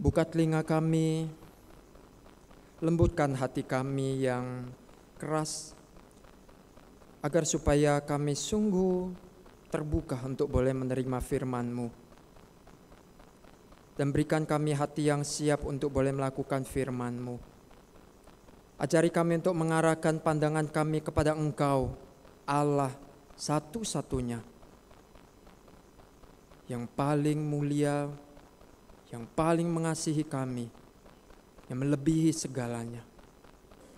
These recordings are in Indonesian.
Buka telinga kami, lembutkan hati kami yang keras, agar supaya kami sungguh terbuka untuk boleh menerima firman-Mu. Dan berikan kami hati yang siap untuk boleh melakukan firman-Mu. Ajari kami untuk mengarahkan pandangan kami kepada Engkau, Allah satu-satunya, yang paling mulia, yang paling mengasihi kami, yang melebihi segalanya.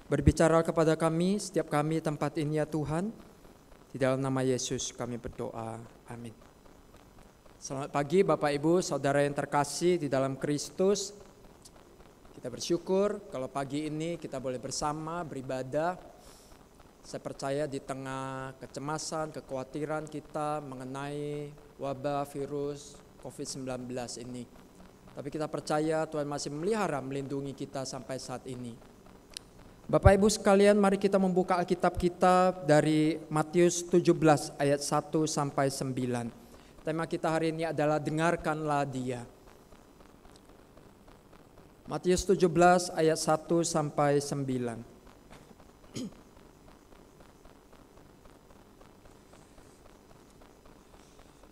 Berbicara kepada kami, setiap kami tempat ini ya Tuhan, di dalam nama Yesus kami berdoa, amin. Selamat pagi Bapak Ibu, Saudara yang terkasih di dalam Kristus. Kita bersyukur kalau pagi ini kita boleh bersama beribadah. Saya percaya di tengah kecemasan, kekhawatiran kita mengenai wabah virus COVID-19 ini tapi kita percaya Tuhan masih melihara, melindungi kita sampai saat ini. Bapak Ibu sekalian, mari kita membuka Alkitab kita dari Matius 17 ayat 1 sampai 9. Tema kita hari ini adalah dengarkanlah dia. Matius 17 ayat 1 sampai 9.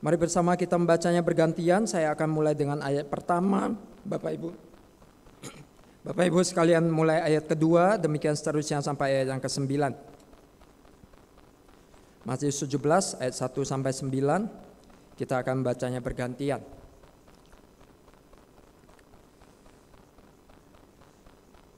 Mari bersama kita membacanya bergantian. Saya akan mulai dengan ayat pertama, Bapak Ibu. Bapak Ibu sekalian mulai ayat kedua, demikian seterusnya sampai ayat yang ke-9. Matius 17 ayat 1 sampai 9 kita akan bacanya bergantian.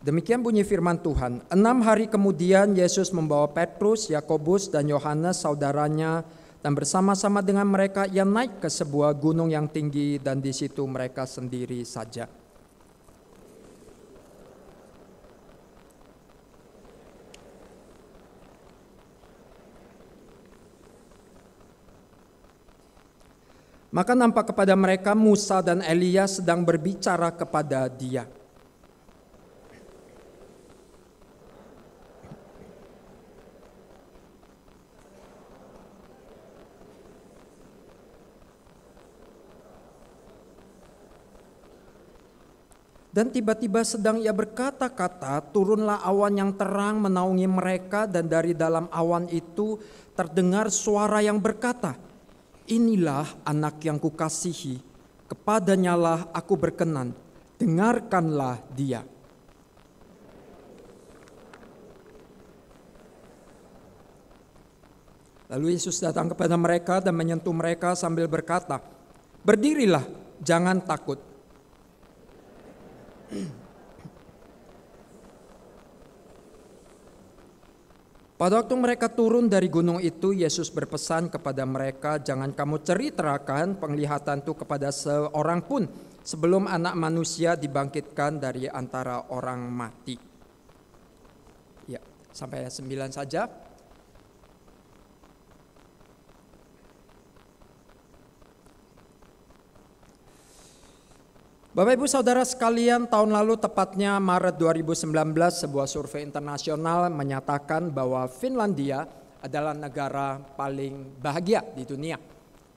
Demikian bunyi firman Tuhan. Enam hari kemudian Yesus membawa Petrus, Yakobus, dan Yohanes saudaranya dan bersama-sama dengan mereka ia naik ke sebuah gunung yang tinggi dan di situ mereka sendiri saja. Maka nampak kepada mereka Musa dan Elia sedang berbicara kepada dia. Dan tiba-tiba sedang ia berkata-kata, turunlah awan yang terang menaungi mereka dan dari dalam awan itu terdengar suara yang berkata, Inilah anak yang kukasihi, kepadanyalah aku berkenan, dengarkanlah dia. Lalu Yesus datang kepada mereka dan menyentuh mereka sambil berkata, Berdirilah, jangan takut. Pada waktu mereka turun dari gunung itu, Yesus berpesan kepada mereka, "Jangan kamu ceritakan penglihatan itu kepada seorang pun sebelum Anak Manusia dibangkitkan dari antara orang mati." Ya, sampai sembilan saja. Bapak Ibu Saudara sekalian, tahun lalu tepatnya Maret 2019 sebuah survei internasional menyatakan bahwa Finlandia adalah negara paling bahagia di dunia.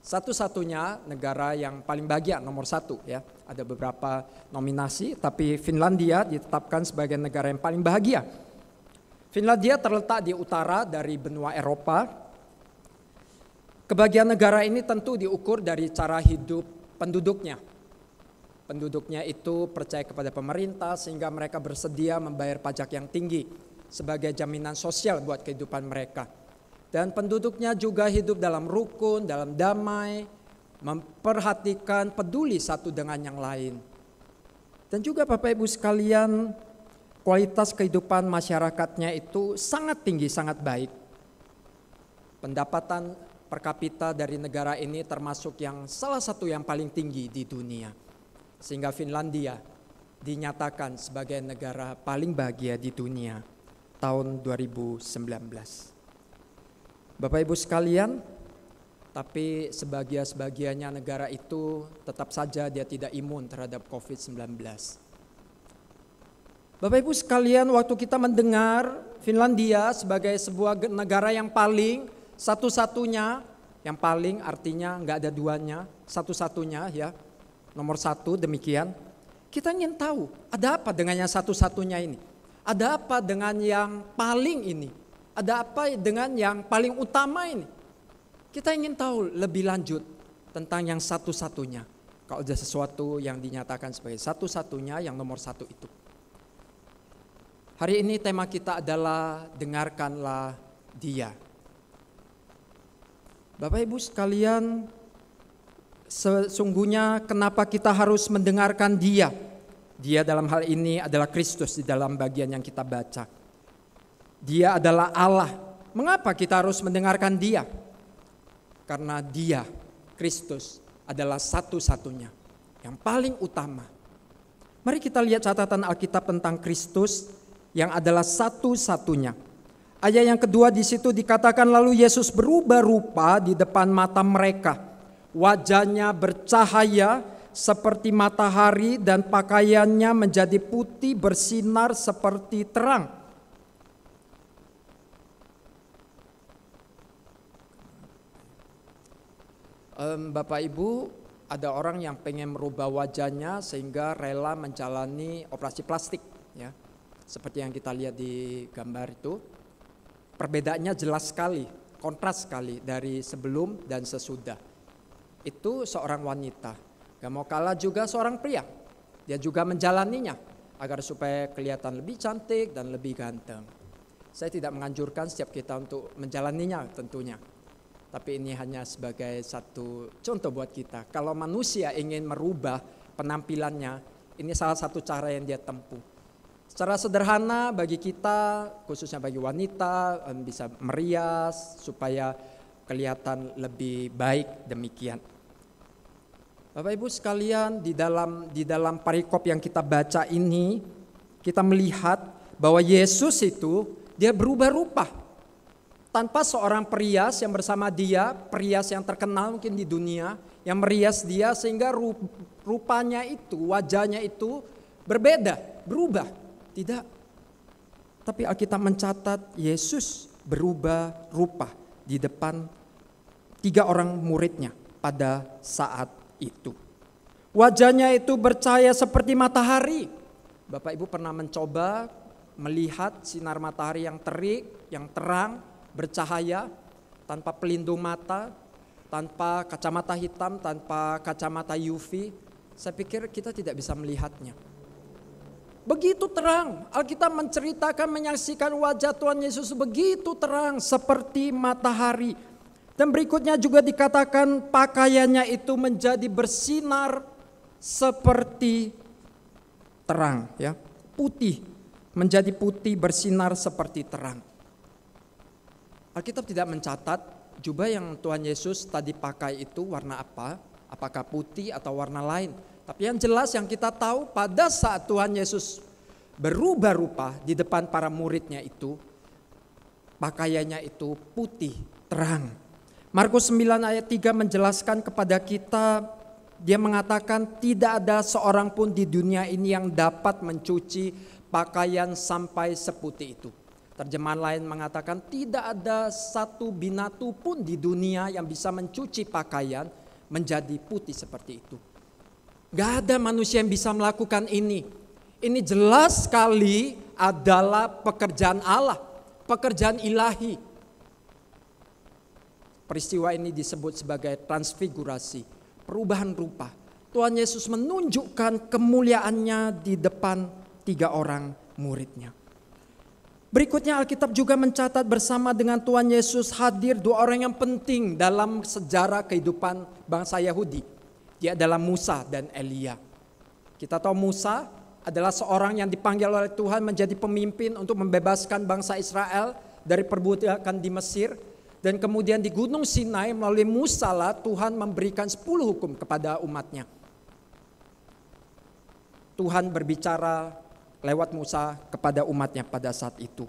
Satu-satunya negara yang paling bahagia nomor satu ya. Ada beberapa nominasi tapi Finlandia ditetapkan sebagai negara yang paling bahagia. Finlandia terletak di utara dari benua Eropa. Kebahagiaan negara ini tentu diukur dari cara hidup penduduknya penduduknya itu percaya kepada pemerintah sehingga mereka bersedia membayar pajak yang tinggi sebagai jaminan sosial buat kehidupan mereka. Dan penduduknya juga hidup dalam rukun, dalam damai, memperhatikan peduli satu dengan yang lain. Dan juga Bapak Ibu sekalian, kualitas kehidupan masyarakatnya itu sangat tinggi, sangat baik. Pendapatan per kapita dari negara ini termasuk yang salah satu yang paling tinggi di dunia sehingga Finlandia dinyatakan sebagai negara paling bahagia di dunia tahun 2019. Bapak Ibu sekalian, tapi sebagian sebagiannya negara itu tetap saja dia tidak imun terhadap COVID-19. Bapak Ibu sekalian, waktu kita mendengar Finlandia sebagai sebuah negara yang paling satu-satunya, yang paling artinya nggak ada duanya, satu-satunya ya, Nomor satu demikian, kita ingin tahu ada apa dengan yang satu-satunya ini. Ada apa dengan yang paling ini? Ada apa dengan yang paling utama ini? Kita ingin tahu lebih lanjut tentang yang satu-satunya. Kalau ada sesuatu yang dinyatakan sebagai satu-satunya yang nomor satu itu. Hari ini tema kita adalah dengarkanlah dia. Bapak Ibu sekalian, sesungguhnya kenapa kita harus mendengarkan dia. Dia dalam hal ini adalah Kristus di dalam bagian yang kita baca. Dia adalah Allah. Mengapa kita harus mendengarkan dia? Karena dia, Kristus, adalah satu-satunya yang paling utama. Mari kita lihat catatan Alkitab tentang Kristus yang adalah satu-satunya. Ayat yang kedua di situ dikatakan lalu Yesus berubah rupa di depan mata mereka wajahnya bercahaya seperti matahari dan pakaiannya menjadi putih bersinar seperti terang. Um, Bapak Ibu, ada orang yang pengen merubah wajahnya sehingga rela menjalani operasi plastik, ya, seperti yang kita lihat di gambar itu. Perbedaannya jelas sekali, kontras sekali dari sebelum dan sesudah itu seorang wanita. Gak mau kalah juga seorang pria. Dia juga menjalaninya agar supaya kelihatan lebih cantik dan lebih ganteng. Saya tidak menganjurkan setiap kita untuk menjalaninya tentunya. Tapi ini hanya sebagai satu contoh buat kita. Kalau manusia ingin merubah penampilannya, ini salah satu cara yang dia tempuh. Secara sederhana bagi kita, khususnya bagi wanita, bisa merias supaya kelihatan lebih baik demikian. Bapak Ibu sekalian, di dalam di dalam perikop yang kita baca ini, kita melihat bahwa Yesus itu dia berubah rupa. Tanpa seorang perias yang bersama dia, perias yang terkenal mungkin di dunia, yang merias dia sehingga rupanya itu, wajahnya itu berbeda, berubah. Tidak. Tapi Alkitab mencatat Yesus berubah rupa di depan tiga orang muridnya pada saat itu. Wajahnya itu bercahaya seperti matahari. Bapak Ibu pernah mencoba melihat sinar matahari yang terik, yang terang, bercahaya, tanpa pelindung mata, tanpa kacamata hitam, tanpa kacamata UV. Saya pikir kita tidak bisa melihatnya. Begitu terang, Alkitab menceritakan menyaksikan wajah Tuhan Yesus begitu terang seperti matahari dan berikutnya juga dikatakan pakaiannya itu menjadi bersinar seperti terang ya, putih, menjadi putih bersinar seperti terang. Alkitab tidak mencatat jubah yang Tuhan Yesus tadi pakai itu warna apa, apakah putih atau warna lain. Tapi yang jelas yang kita tahu pada saat Tuhan Yesus berubah rupa di depan para muridnya itu pakaiannya itu putih terang Markus 9 ayat 3 menjelaskan kepada kita dia mengatakan tidak ada seorang pun di dunia ini yang dapat mencuci pakaian sampai seputih itu. Terjemahan lain mengatakan tidak ada satu binatu pun di dunia yang bisa mencuci pakaian menjadi putih seperti itu. Gak ada manusia yang bisa melakukan ini. Ini jelas sekali adalah pekerjaan Allah, pekerjaan ilahi. Peristiwa ini disebut sebagai transfigurasi, perubahan rupa. Tuhan Yesus menunjukkan kemuliaannya di depan tiga orang muridnya. Berikutnya Alkitab juga mencatat bersama dengan Tuhan Yesus hadir dua orang yang penting dalam sejarah kehidupan bangsa Yahudi. Dia adalah Musa dan Elia. Kita tahu Musa adalah seorang yang dipanggil oleh Tuhan menjadi pemimpin untuk membebaskan bangsa Israel dari perbudakan di Mesir dan kemudian di Gunung Sinai melalui Musa Tuhan memberikan 10 hukum kepada umatnya. Tuhan berbicara lewat Musa kepada umatnya pada saat itu.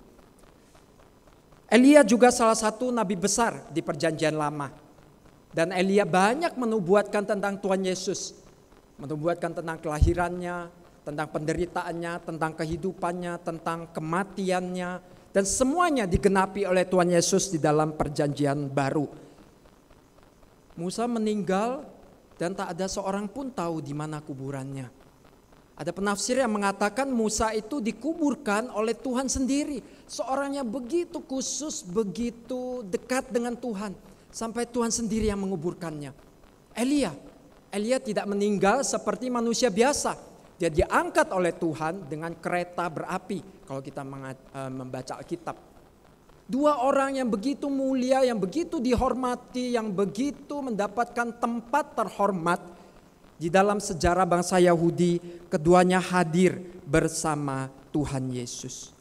Elia juga salah satu nabi besar di perjanjian lama. Dan Elia banyak menubuatkan tentang Tuhan Yesus. Menubuatkan tentang kelahirannya, tentang penderitaannya, tentang kehidupannya, tentang kematiannya, dan semuanya digenapi oleh Tuhan Yesus di dalam perjanjian baru. Musa meninggal dan tak ada seorang pun tahu di mana kuburannya. Ada penafsir yang mengatakan Musa itu dikuburkan oleh Tuhan sendiri. Seorang yang begitu khusus, begitu dekat dengan Tuhan. Sampai Tuhan sendiri yang menguburkannya. Elia, Elia tidak meninggal seperti manusia biasa dia diangkat oleh Tuhan dengan kereta berapi kalau kita e, membaca Alkitab. Dua orang yang begitu mulia, yang begitu dihormati, yang begitu mendapatkan tempat terhormat di dalam sejarah bangsa Yahudi, keduanya hadir bersama Tuhan Yesus.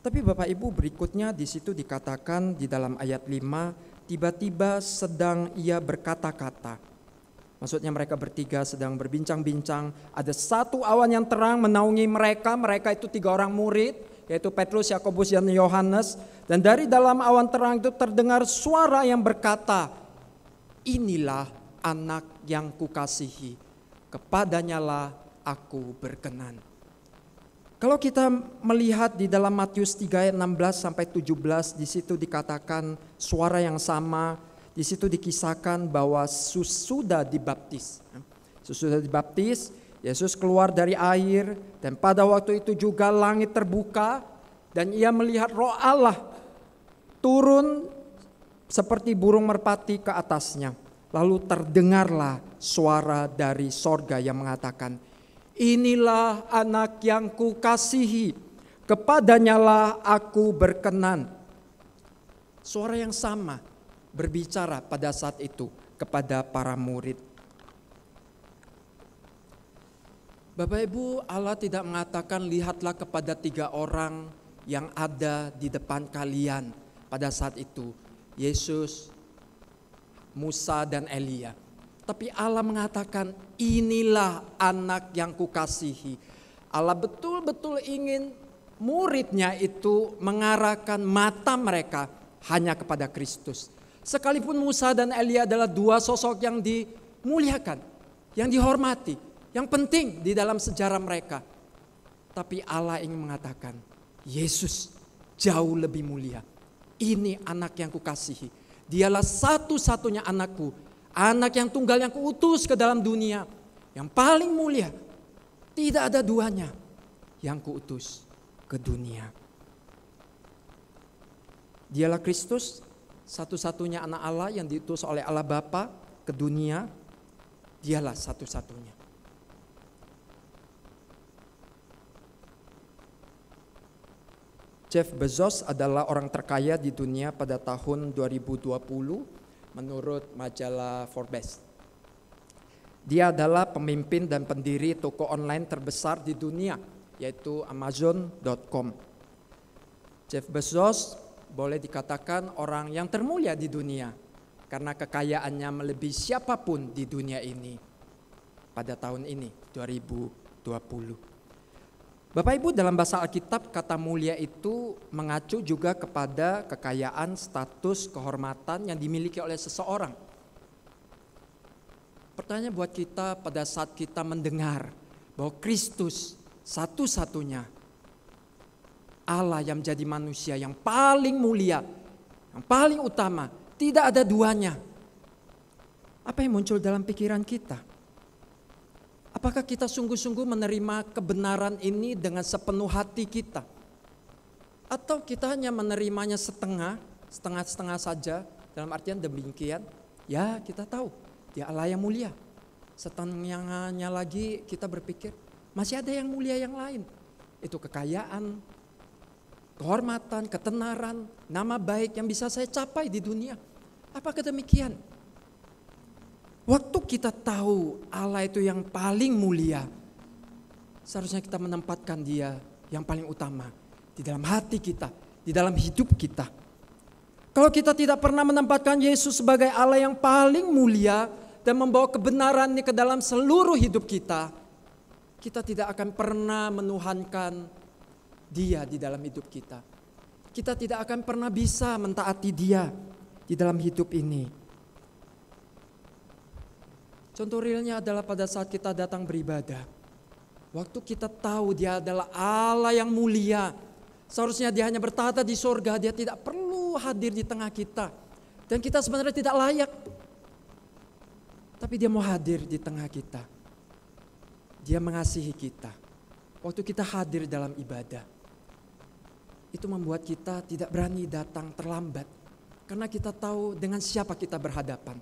Tapi Bapak Ibu berikutnya di situ dikatakan di dalam ayat 5, tiba-tiba sedang ia berkata-kata Maksudnya mereka bertiga sedang berbincang-bincang. Ada satu awan yang terang menaungi mereka. Mereka itu tiga orang murid, yaitu Petrus, Yakobus, dan Yohanes. Dan dari dalam awan terang itu terdengar suara yang berkata, "Inilah anak yang kukasihi. Kepadanyalah aku berkenan." Kalau kita melihat di dalam Matius 3 ayat 16 sampai 17 di situ dikatakan suara yang sama di situ dikisahkan bahwa sesudah dibaptis, sesudah dibaptis Yesus keluar dari air dan pada waktu itu juga langit terbuka dan ia melihat roh Allah turun seperti burung merpati ke atasnya. Lalu terdengarlah suara dari sorga yang mengatakan, Inilah anak yang kukasihi, kepadanyalah aku berkenan. Suara yang sama berbicara pada saat itu kepada para murid. Bapak Ibu, Allah tidak mengatakan lihatlah kepada tiga orang yang ada di depan kalian pada saat itu, Yesus, Musa dan Elia. Tapi Allah mengatakan inilah anak yang kukasihi. Allah betul-betul ingin muridnya itu mengarahkan mata mereka hanya kepada Kristus. Sekalipun Musa dan Elia adalah dua sosok yang dimuliakan, yang dihormati, yang penting di dalam sejarah mereka. Tapi Allah ingin mengatakan, Yesus jauh lebih mulia. Ini anak yang kukasihi. Dialah satu-satunya anakku. Anak yang tunggal yang kuutus ke dalam dunia. Yang paling mulia. Tidak ada duanya yang kuutus ke dunia. Dialah Kristus satu-satunya anak Allah yang diutus oleh Allah Bapa ke dunia, dialah satu-satunya. Jeff Bezos adalah orang terkaya di dunia pada tahun 2020 menurut majalah Forbes. Dia adalah pemimpin dan pendiri toko online terbesar di dunia yaitu amazon.com. Jeff Bezos boleh dikatakan orang yang termulia di dunia karena kekayaannya melebihi siapapun di dunia ini pada tahun ini 2020. Bapak Ibu dalam bahasa Alkitab kata mulia itu mengacu juga kepada kekayaan, status, kehormatan yang dimiliki oleh seseorang. Pertanyaan buat kita pada saat kita mendengar bahwa Kristus satu-satunya Allah yang menjadi manusia yang paling mulia, yang paling utama, tidak ada duanya. Apa yang muncul dalam pikiran kita? Apakah kita sungguh-sungguh menerima kebenaran ini dengan sepenuh hati kita? Atau kita hanya menerimanya setengah, setengah-setengah saja, dalam artian demikian, ya kita tahu, dia Allah yang mulia. Setengahnya lagi kita berpikir, masih ada yang mulia yang lain. Itu kekayaan, kehormatan, ketenaran, nama baik yang bisa saya capai di dunia. Apakah demikian? Waktu kita tahu Allah itu yang paling mulia, seharusnya kita menempatkan Dia yang paling utama di dalam hati kita, di dalam hidup kita. Kalau kita tidak pernah menempatkan Yesus sebagai Allah yang paling mulia dan membawa kebenarannya ke dalam seluruh hidup kita, kita tidak akan pernah menuhankan dia di dalam hidup kita. Kita tidak akan pernah bisa mentaati Dia di dalam hidup ini. Contoh realnya adalah pada saat kita datang beribadah. Waktu kita tahu dia adalah Allah yang mulia. Seharusnya dia hanya bertata di sorga. Dia tidak perlu hadir di tengah kita. Dan kita sebenarnya tidak layak. Tapi dia mau hadir di tengah kita. Dia mengasihi kita. Waktu kita hadir dalam ibadah itu membuat kita tidak berani datang terlambat. Karena kita tahu dengan siapa kita berhadapan.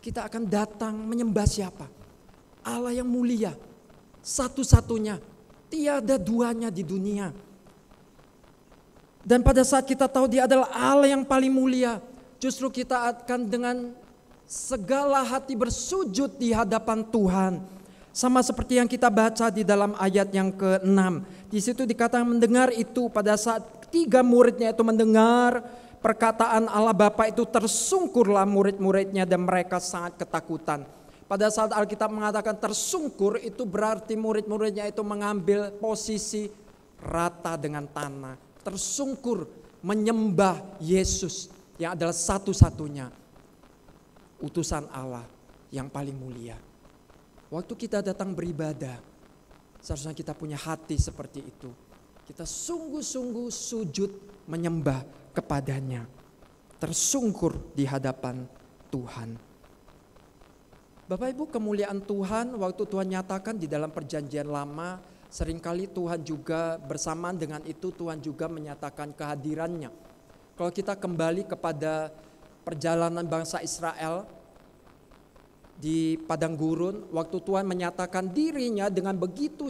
Kita akan datang menyembah siapa. Allah yang mulia, satu-satunya, tiada duanya di dunia. Dan pada saat kita tahu dia adalah Allah yang paling mulia, justru kita akan dengan segala hati bersujud di hadapan Tuhan. Sama seperti yang kita baca di dalam ayat yang ke-6. Di situ dikatakan mendengar itu pada saat Tiga muridnya itu mendengar perkataan Allah Bapa itu tersungkurlah murid-muridnya dan mereka sangat ketakutan. Pada saat Alkitab mengatakan tersungkur itu berarti murid-muridnya itu mengambil posisi rata dengan tanah. Tersungkur menyembah Yesus yang adalah satu-satunya utusan Allah yang paling mulia. Waktu kita datang beribadah, seharusnya kita punya hati seperti itu. Kita sungguh-sungguh sujud menyembah kepadanya. Tersungkur di hadapan Tuhan. Bapak Ibu kemuliaan Tuhan waktu Tuhan nyatakan di dalam perjanjian lama seringkali Tuhan juga bersamaan dengan itu Tuhan juga menyatakan kehadirannya. Kalau kita kembali kepada perjalanan bangsa Israel, di padang gurun waktu Tuhan menyatakan dirinya dengan begitu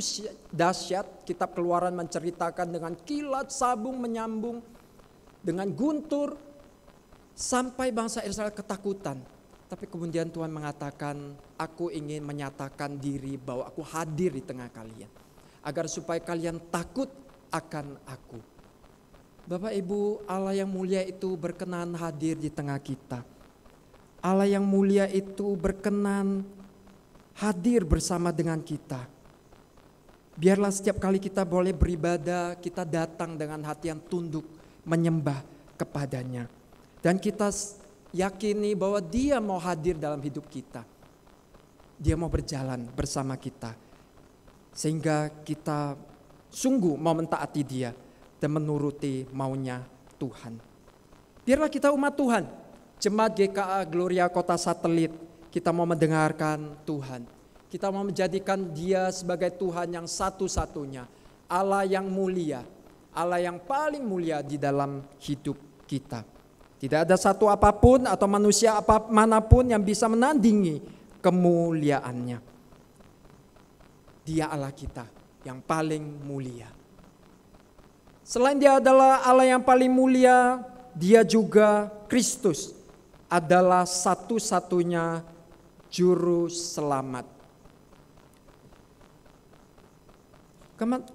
dahsyat kitab keluaran menceritakan dengan kilat sabung menyambung dengan guntur sampai bangsa Israel ketakutan tapi kemudian Tuhan mengatakan aku ingin menyatakan diri bahwa aku hadir di tengah kalian agar supaya kalian takut akan aku Bapak Ibu Allah yang mulia itu berkenan hadir di tengah kita Allah yang mulia itu berkenan hadir bersama dengan kita. Biarlah setiap kali kita boleh beribadah, kita datang dengan hati yang tunduk, menyembah kepadanya. Dan kita yakini bahwa dia mau hadir dalam hidup kita. Dia mau berjalan bersama kita. Sehingga kita sungguh mau mentaati dia dan menuruti maunya Tuhan. Biarlah kita umat Tuhan Jemaat GKA Gloria Kota Satelit, kita mau mendengarkan Tuhan. Kita mau menjadikan dia sebagai Tuhan yang satu-satunya. Allah yang mulia, Allah yang paling mulia di dalam hidup kita. Tidak ada satu apapun atau manusia apa manapun yang bisa menandingi kemuliaannya. Dia Allah kita yang paling mulia. Selain dia adalah Allah yang paling mulia, dia juga Kristus adalah satu-satunya juru selamat.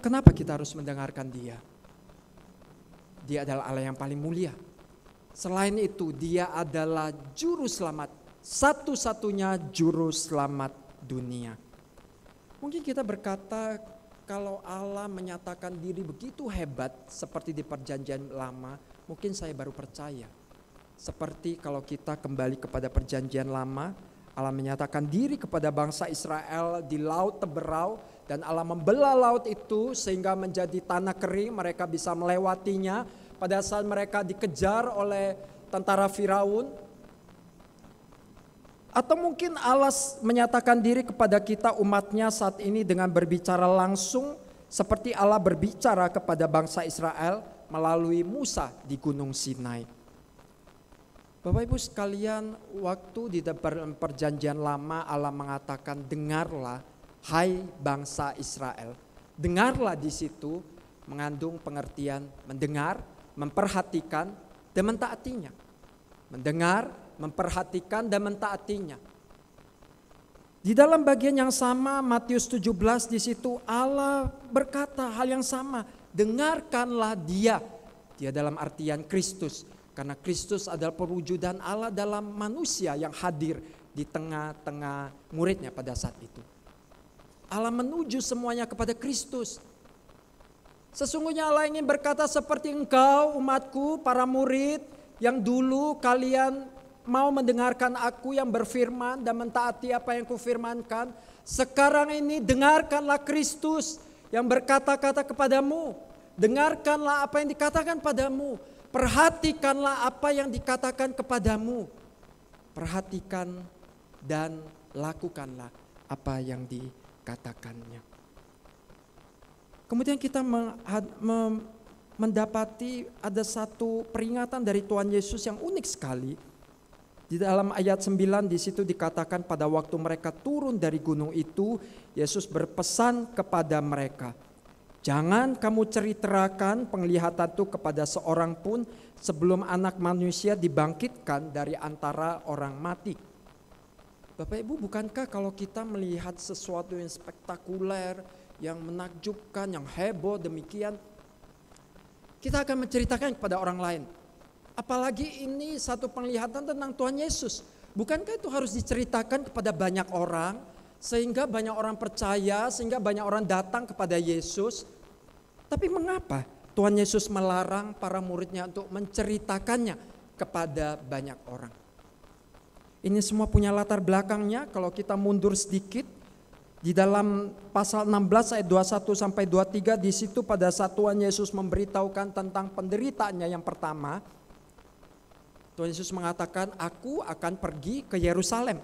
Kenapa kita harus mendengarkan dia? Dia adalah Allah yang paling mulia. Selain itu, dia adalah juru selamat, satu-satunya juru selamat dunia. Mungkin kita berkata, kalau Allah menyatakan diri begitu hebat seperti di Perjanjian Lama, mungkin saya baru percaya. Seperti kalau kita kembali kepada perjanjian lama, Allah menyatakan diri kepada bangsa Israel di laut teberau dan Allah membelah laut itu sehingga menjadi tanah kering, mereka bisa melewatinya. Pada saat mereka dikejar oleh tentara Firaun, atau mungkin Allah menyatakan diri kepada kita umatnya saat ini dengan berbicara langsung seperti Allah berbicara kepada bangsa Israel melalui Musa di Gunung Sinai. Bapak Ibu sekalian, waktu di perjanjian lama Allah mengatakan dengarlah hai bangsa Israel. Dengarlah di situ mengandung pengertian mendengar, memperhatikan dan mentaatinya. Mendengar, memperhatikan dan mentaatinya. Di dalam bagian yang sama Matius 17 di situ Allah berkata hal yang sama, dengarkanlah dia. Dia dalam artian Kristus karena Kristus adalah perwujudan Allah dalam manusia yang hadir di tengah-tengah muridnya pada saat itu. Allah menuju semuanya kepada Kristus. Sesungguhnya Allah ingin berkata seperti engkau umatku para murid yang dulu kalian mau mendengarkan aku yang berfirman dan mentaati apa yang kufirmankan. Sekarang ini dengarkanlah Kristus yang berkata-kata kepadamu. Dengarkanlah apa yang dikatakan padamu Perhatikanlah apa yang dikatakan kepadamu. Perhatikan dan lakukanlah apa yang dikatakannya. Kemudian kita mendapati ada satu peringatan dari Tuhan Yesus yang unik sekali. Di dalam ayat 9 di situ dikatakan pada waktu mereka turun dari gunung itu, Yesus berpesan kepada mereka, Jangan kamu ceritakan penglihatan itu kepada seorang pun sebelum anak manusia dibangkitkan dari antara orang mati. Bapak Ibu, bukankah kalau kita melihat sesuatu yang spektakuler, yang menakjubkan, yang heboh demikian, kita akan menceritakan kepada orang lain. Apalagi ini satu penglihatan tentang Tuhan Yesus. Bukankah itu harus diceritakan kepada banyak orang? Sehingga banyak orang percaya, sehingga banyak orang datang kepada Yesus. Tapi mengapa Tuhan Yesus melarang para muridnya untuk menceritakannya kepada banyak orang? Ini semua punya latar belakangnya kalau kita mundur sedikit di dalam pasal 16 ayat 21 sampai 23 di situ pada saat Tuhan Yesus memberitahukan tentang penderitaannya yang pertama Tuhan Yesus mengatakan aku akan pergi ke Yerusalem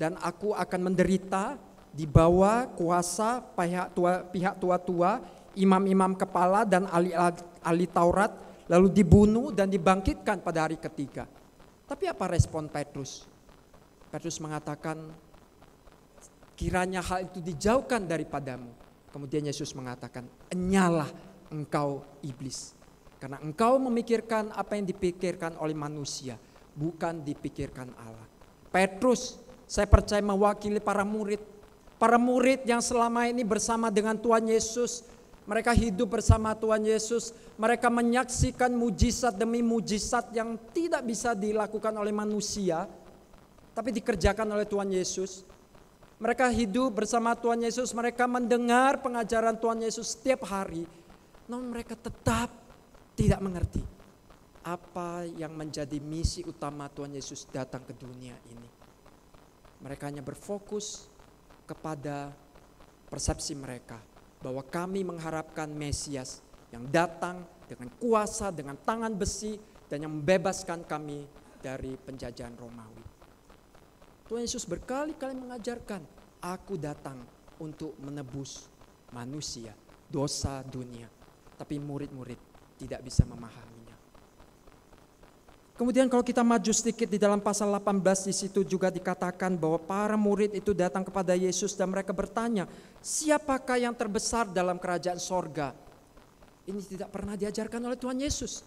dan aku akan menderita di bawah kuasa pihak tua pihak tua-tua, imam-imam kepala dan ahli ahli Taurat, lalu dibunuh dan dibangkitkan pada hari ketiga. Tapi apa respon Petrus? Petrus mengatakan, kiranya hal itu dijauhkan daripadamu. Kemudian Yesus mengatakan, enyalah engkau iblis. Karena engkau memikirkan apa yang dipikirkan oleh manusia, bukan dipikirkan Allah. Petrus saya percaya mewakili para murid. Para murid yang selama ini bersama dengan Tuhan Yesus. Mereka hidup bersama Tuhan Yesus. Mereka menyaksikan mujizat demi mujizat yang tidak bisa dilakukan oleh manusia. Tapi dikerjakan oleh Tuhan Yesus. Mereka hidup bersama Tuhan Yesus. Mereka mendengar pengajaran Tuhan Yesus setiap hari. Namun mereka tetap tidak mengerti apa yang menjadi misi utama Tuhan Yesus datang ke dunia ini. Mereka hanya berfokus kepada persepsi mereka bahwa kami mengharapkan Mesias yang datang dengan kuasa, dengan tangan besi, dan yang membebaskan kami dari penjajahan Romawi. Tuhan Yesus berkali-kali mengajarkan, "Aku datang untuk menebus manusia, dosa dunia." Tapi murid-murid tidak bisa memahami. Kemudian kalau kita maju sedikit di dalam pasal 18 di situ juga dikatakan bahwa para murid itu datang kepada Yesus dan mereka bertanya, siapakah yang terbesar dalam kerajaan sorga? Ini tidak pernah diajarkan oleh Tuhan Yesus.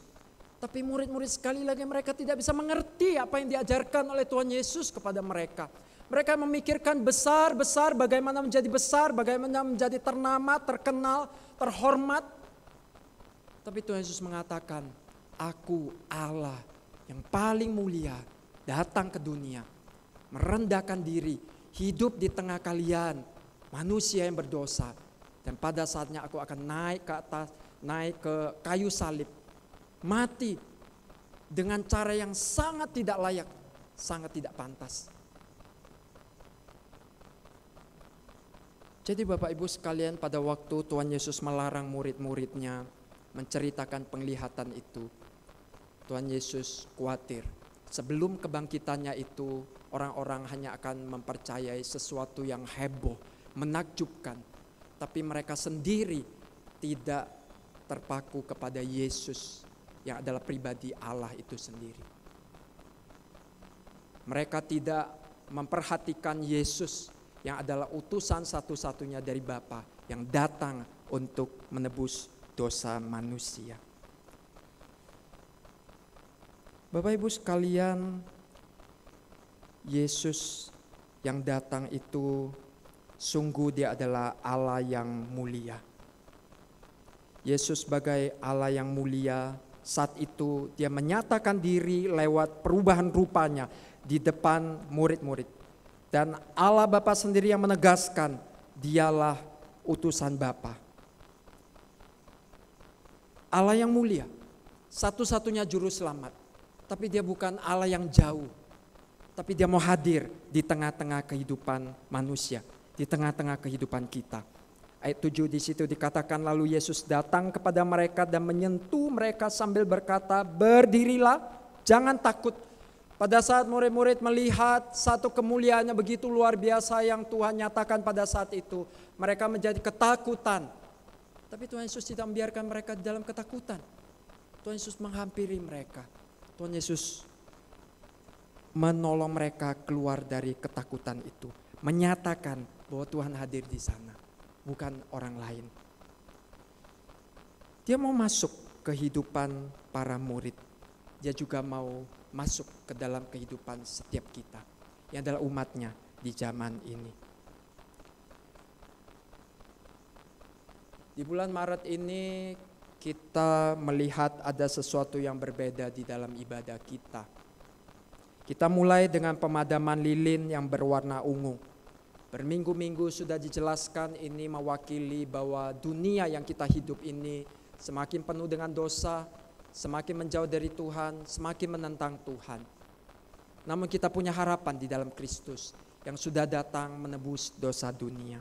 Tapi murid-murid sekali lagi mereka tidak bisa mengerti apa yang diajarkan oleh Tuhan Yesus kepada mereka. Mereka memikirkan besar-besar bagaimana menjadi besar, bagaimana menjadi ternama, terkenal, terhormat. Tapi Tuhan Yesus mengatakan, aku Allah yang paling mulia datang ke dunia, merendahkan diri, hidup di tengah kalian, manusia yang berdosa. Dan pada saatnya aku akan naik ke atas, naik ke kayu salib, mati dengan cara yang sangat tidak layak, sangat tidak pantas. Jadi Bapak Ibu sekalian pada waktu Tuhan Yesus melarang murid-muridnya menceritakan penglihatan itu, Tuhan Yesus khawatir sebelum kebangkitannya itu orang-orang hanya akan mempercayai sesuatu yang heboh, menakjubkan, tapi mereka sendiri tidak terpaku kepada Yesus yang adalah pribadi Allah itu sendiri. Mereka tidak memperhatikan Yesus yang adalah utusan satu-satunya dari Bapa yang datang untuk menebus dosa manusia. Bapak Ibu sekalian, Yesus yang datang itu sungguh dia adalah Allah yang mulia. Yesus sebagai Allah yang mulia saat itu dia menyatakan diri lewat perubahan rupanya di depan murid-murid. Dan Allah Bapa sendiri yang menegaskan dialah utusan Bapa. Allah yang mulia, satu-satunya juru selamat tapi dia bukan Allah yang jauh. Tapi dia mau hadir di tengah-tengah kehidupan manusia, di tengah-tengah kehidupan kita. Ayat 7 di situ dikatakan lalu Yesus datang kepada mereka dan menyentuh mereka sambil berkata, "Berdirilah, jangan takut." Pada saat murid-murid melihat satu kemuliaannya begitu luar biasa yang Tuhan nyatakan pada saat itu, mereka menjadi ketakutan. Tapi Tuhan Yesus tidak membiarkan mereka dalam ketakutan. Tuhan Yesus menghampiri mereka Tuhan Yesus menolong mereka keluar dari ketakutan itu. Menyatakan bahwa Tuhan hadir di sana, bukan orang lain. Dia mau masuk kehidupan para murid. Dia juga mau masuk ke dalam kehidupan setiap kita. Yang adalah umatnya di zaman ini. Di bulan Maret ini kita melihat ada sesuatu yang berbeda di dalam ibadah kita. Kita mulai dengan pemadaman lilin yang berwarna ungu. Berminggu-minggu sudah dijelaskan ini mewakili bahwa dunia yang kita hidup ini semakin penuh dengan dosa, semakin menjauh dari Tuhan, semakin menentang Tuhan. Namun kita punya harapan di dalam Kristus yang sudah datang menebus dosa dunia.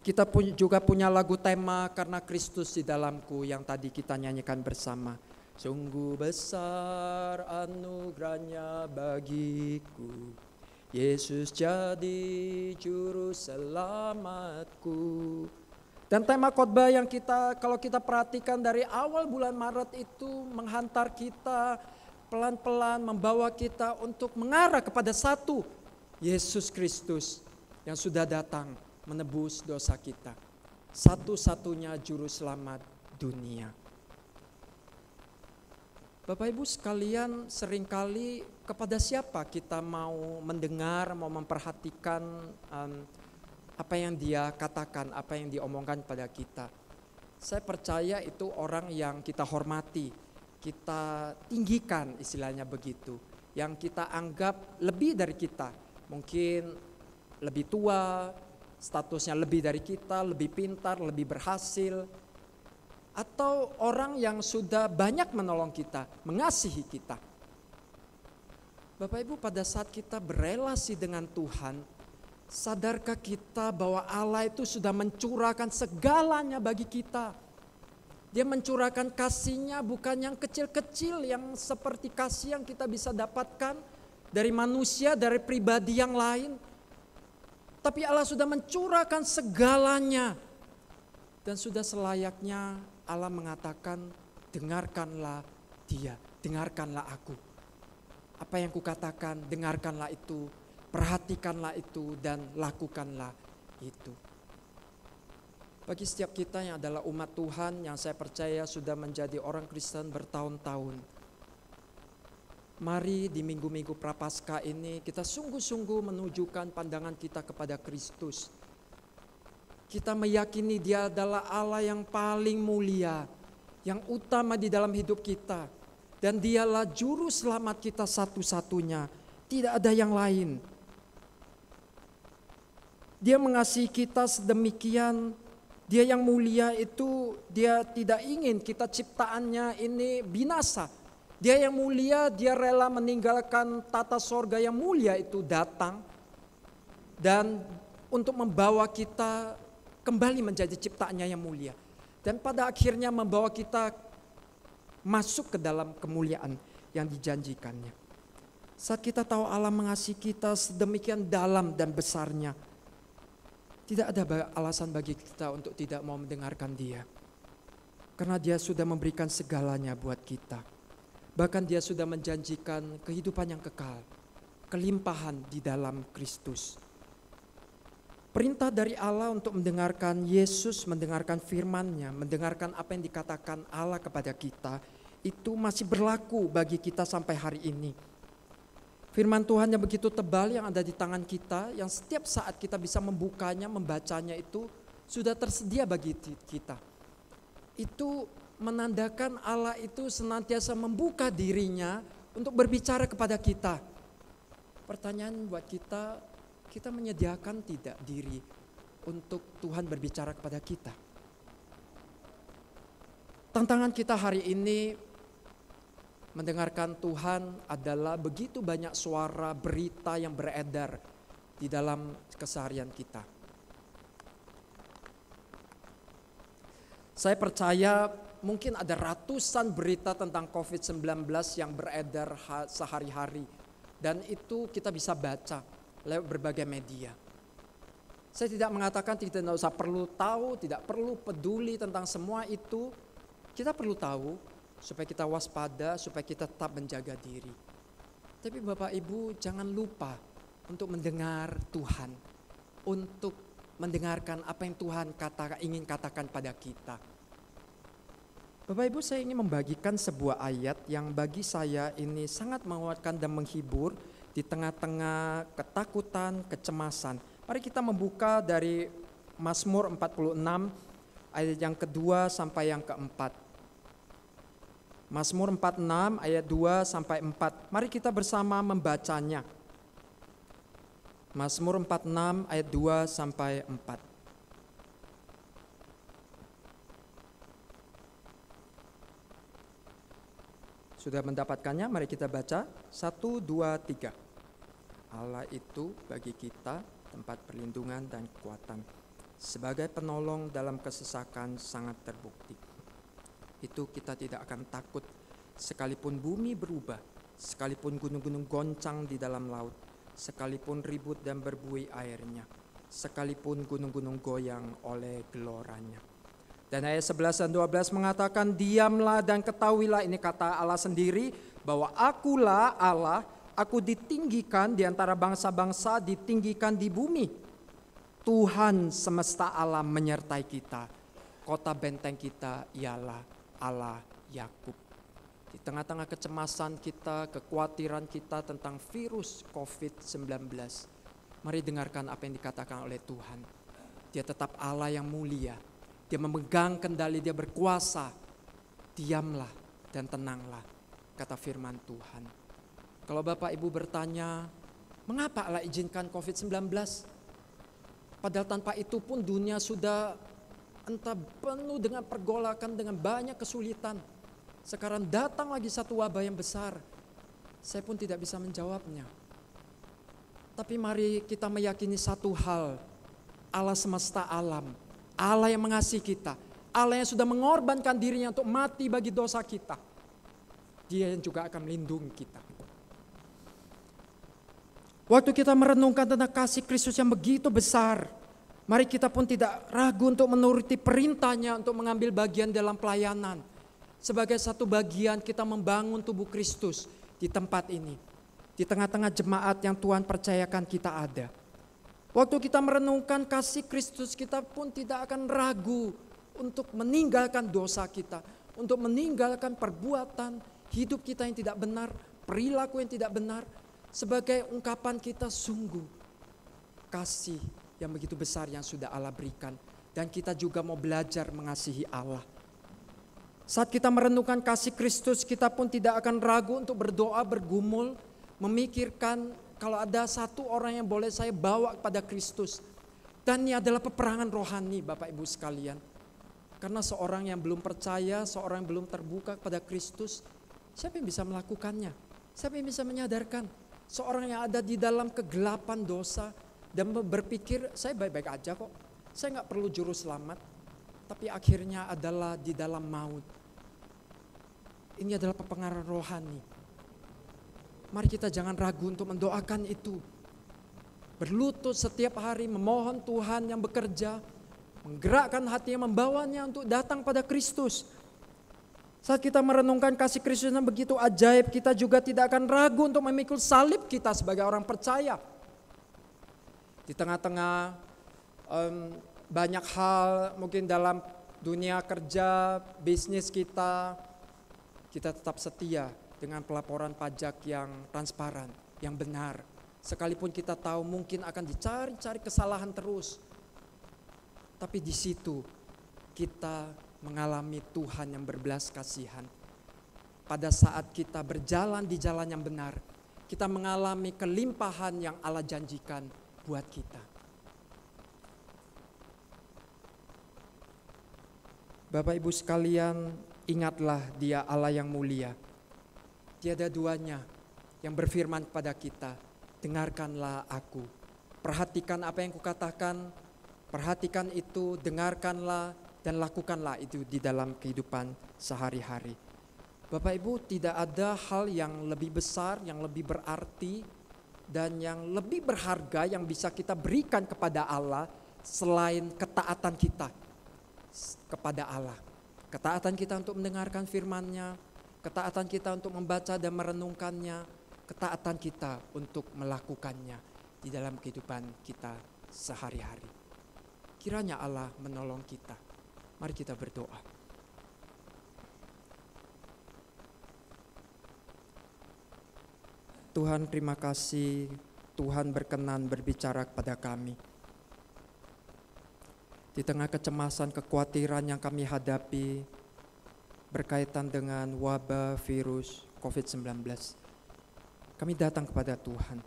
Kita pun juga punya lagu tema karena Kristus di dalamku yang tadi kita nyanyikan bersama. Sungguh besar anugerahnya bagiku. Yesus jadi juru selamatku. Dan tema khotbah yang kita kalau kita perhatikan dari awal bulan Maret itu menghantar kita pelan-pelan membawa kita untuk mengarah kepada satu Yesus Kristus yang sudah datang menebus dosa kita. Satu-satunya juru selamat dunia. Bapak Ibu sekalian, seringkali kepada siapa kita mau mendengar, mau memperhatikan um, apa yang dia katakan, apa yang diomongkan pada kita. Saya percaya itu orang yang kita hormati, kita tinggikan istilahnya begitu, yang kita anggap lebih dari kita, mungkin lebih tua, statusnya lebih dari kita, lebih pintar, lebih berhasil, atau orang yang sudah banyak menolong kita, mengasihi kita. Bapak Ibu, pada saat kita berelasi dengan Tuhan, sadarkah kita bahwa Allah itu sudah mencurahkan segalanya bagi kita? Dia mencurahkan kasihnya bukan yang kecil-kecil yang seperti kasih yang kita bisa dapatkan dari manusia, dari pribadi yang lain, tapi Allah sudah mencurahkan segalanya. Dan sudah selayaknya Allah mengatakan, dengarkanlah dia, dengarkanlah aku. Apa yang kukatakan, dengarkanlah itu, perhatikanlah itu, dan lakukanlah itu. Bagi setiap kita yang adalah umat Tuhan yang saya percaya sudah menjadi orang Kristen bertahun-tahun Mari di minggu-minggu prapaskah ini kita sungguh-sungguh menunjukkan pandangan kita kepada Kristus. Kita meyakini dia adalah Allah yang paling mulia, yang utama di dalam hidup kita. Dan dialah juru selamat kita satu-satunya, tidak ada yang lain. Dia mengasihi kita sedemikian, dia yang mulia itu dia tidak ingin kita ciptaannya ini binasa dia yang mulia, dia rela meninggalkan tata sorga yang mulia itu datang dan untuk membawa kita kembali menjadi ciptaannya yang mulia. Dan pada akhirnya membawa kita masuk ke dalam kemuliaan yang dijanjikannya. Saat kita tahu Allah mengasihi kita sedemikian dalam dan besarnya, tidak ada alasan bagi kita untuk tidak mau mendengarkan dia. Karena dia sudah memberikan segalanya buat kita. Bahkan dia sudah menjanjikan kehidupan yang kekal, kelimpahan di dalam Kristus. Perintah dari Allah untuk mendengarkan Yesus, mendengarkan firman-Nya, mendengarkan apa yang dikatakan Allah kepada kita, itu masih berlaku bagi kita sampai hari ini. Firman Tuhan yang begitu tebal yang ada di tangan kita, yang setiap saat kita bisa membukanya, membacanya itu sudah tersedia bagi kita. Itu menandakan Allah itu senantiasa membuka dirinya untuk berbicara kepada kita. Pertanyaan buat kita, kita menyediakan tidak diri untuk Tuhan berbicara kepada kita. Tantangan kita hari ini mendengarkan Tuhan adalah begitu banyak suara berita yang beredar di dalam keseharian kita. Saya percaya mungkin ada ratusan berita tentang COVID-19 yang beredar sehari-hari. Dan itu kita bisa baca lewat berbagai media. Saya tidak mengatakan kita tidak usah perlu tahu, tidak perlu peduli tentang semua itu. Kita perlu tahu supaya kita waspada, supaya kita tetap menjaga diri. Tapi Bapak Ibu jangan lupa untuk mendengar Tuhan, untuk mendengarkan apa yang Tuhan kata, ingin katakan pada kita. Bapak Ibu saya ingin membagikan sebuah ayat yang bagi saya ini sangat menguatkan dan menghibur di tengah-tengah ketakutan, kecemasan. Mari kita membuka dari Mazmur 46 ayat yang kedua sampai yang keempat. Mazmur 46 ayat 2 sampai 4. Mari kita bersama membacanya. Mazmur 46 ayat 2 sampai 4. Sudah mendapatkannya, mari kita baca satu dua tiga Allah itu bagi kita tempat perlindungan dan kekuatan. Sebagai penolong dalam kesesakan sangat terbukti. Itu kita tidak akan takut sekalipun bumi berubah, sekalipun gunung-gunung goncang di dalam laut, sekalipun ribut dan berbuih airnya, sekalipun gunung-gunung goyang oleh geloranya. Dan ayat 11 dan 12 mengatakan, Diamlah dan ketahuilah, ini kata Allah sendiri, bahwa akulah Allah, aku ditinggikan di antara bangsa-bangsa, ditinggikan di bumi. Tuhan semesta alam menyertai kita. Kota benteng kita ialah Allah Yakub. Di tengah-tengah kecemasan kita, kekhawatiran kita tentang virus COVID-19, mari dengarkan apa yang dikatakan oleh Tuhan. Dia tetap Allah yang mulia, dia memegang kendali, dia berkuasa. Diamlah dan tenanglah, kata firman Tuhan. Kalau Bapak Ibu bertanya, mengapa Allah izinkan COVID-19? Padahal tanpa itu pun dunia sudah entah penuh dengan pergolakan, dengan banyak kesulitan. Sekarang datang lagi satu wabah yang besar. Saya pun tidak bisa menjawabnya. Tapi mari kita meyakini satu hal. Allah semesta alam Allah yang mengasihi kita, Allah yang sudah mengorbankan dirinya untuk mati bagi dosa kita. Dia yang juga akan melindungi kita. Waktu kita merenungkan tentang kasih Kristus yang begitu besar, mari kita pun tidak ragu untuk menuruti perintahnya untuk mengambil bagian dalam pelayanan. Sebagai satu bagian kita membangun tubuh Kristus di tempat ini. Di tengah-tengah jemaat yang Tuhan percayakan kita ada. Waktu kita merenungkan kasih Kristus, kita pun tidak akan ragu untuk meninggalkan dosa kita, untuk meninggalkan perbuatan hidup kita yang tidak benar, perilaku yang tidak benar, sebagai ungkapan kita sungguh kasih yang begitu besar yang sudah Allah berikan, dan kita juga mau belajar mengasihi Allah. Saat kita merenungkan kasih Kristus, kita pun tidak akan ragu untuk berdoa, bergumul, memikirkan kalau ada satu orang yang boleh saya bawa kepada Kristus. Dan ini adalah peperangan rohani Bapak Ibu sekalian. Karena seorang yang belum percaya, seorang yang belum terbuka kepada Kristus, siapa yang bisa melakukannya? Siapa yang bisa menyadarkan? Seorang yang ada di dalam kegelapan dosa dan berpikir, saya baik-baik aja kok, saya nggak perlu juru selamat. Tapi akhirnya adalah di dalam maut. Ini adalah peperangan rohani Mari kita jangan ragu untuk mendoakan itu. Berlutut setiap hari memohon Tuhan yang bekerja, menggerakkan hatinya, membawanya untuk datang pada Kristus. Saat kita merenungkan kasih Kristus yang begitu ajaib, kita juga tidak akan ragu untuk memikul salib kita sebagai orang percaya. Di tengah-tengah um, banyak hal, mungkin dalam dunia kerja, bisnis kita, kita tetap setia dengan pelaporan pajak yang transparan, yang benar. Sekalipun kita tahu mungkin akan dicari-cari kesalahan terus. Tapi di situ kita mengalami Tuhan yang berbelas kasihan. Pada saat kita berjalan di jalan yang benar, kita mengalami kelimpahan yang Allah janjikan buat kita. Bapak Ibu sekalian, ingatlah Dia Allah yang mulia tiada duanya yang berfirman kepada kita, dengarkanlah aku. Perhatikan apa yang kukatakan, perhatikan itu, dengarkanlah dan lakukanlah itu di dalam kehidupan sehari-hari. Bapak Ibu, tidak ada hal yang lebih besar, yang lebih berarti dan yang lebih berharga yang bisa kita berikan kepada Allah selain ketaatan kita kepada Allah. Ketaatan kita untuk mendengarkan firman-Nya, ketaatan kita untuk membaca dan merenungkannya, ketaatan kita untuk melakukannya di dalam kehidupan kita sehari-hari. Kiranya Allah menolong kita. Mari kita berdoa. Tuhan terima kasih Tuhan berkenan berbicara kepada kami. Di tengah kecemasan kekhawatiran yang kami hadapi, berkaitan dengan wabah virus COVID-19. Kami datang kepada Tuhan.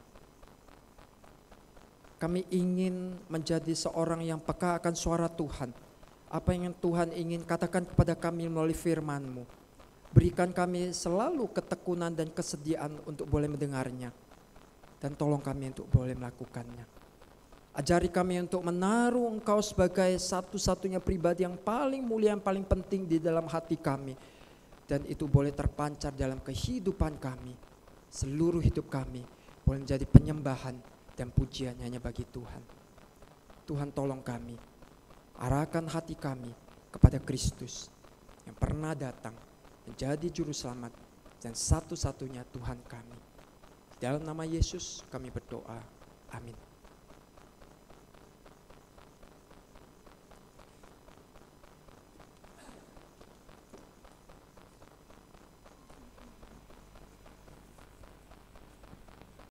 Kami ingin menjadi seorang yang peka akan suara Tuhan. Apa yang Tuhan ingin katakan kepada kami melalui firman-Mu. Berikan kami selalu ketekunan dan kesediaan untuk boleh mendengarnya. Dan tolong kami untuk boleh melakukannya. Ajari kami untuk menaruh Engkau sebagai satu-satunya pribadi yang paling mulia, yang paling penting di dalam hati kami. Dan itu boleh terpancar dalam kehidupan kami. Seluruh hidup kami boleh menjadi penyembahan dan pujian hanya bagi Tuhan. Tuhan tolong kami, arahkan hati kami kepada Kristus yang pernah datang menjadi juru selamat dan satu-satunya Tuhan kami. Dalam nama Yesus kami berdoa. Amin.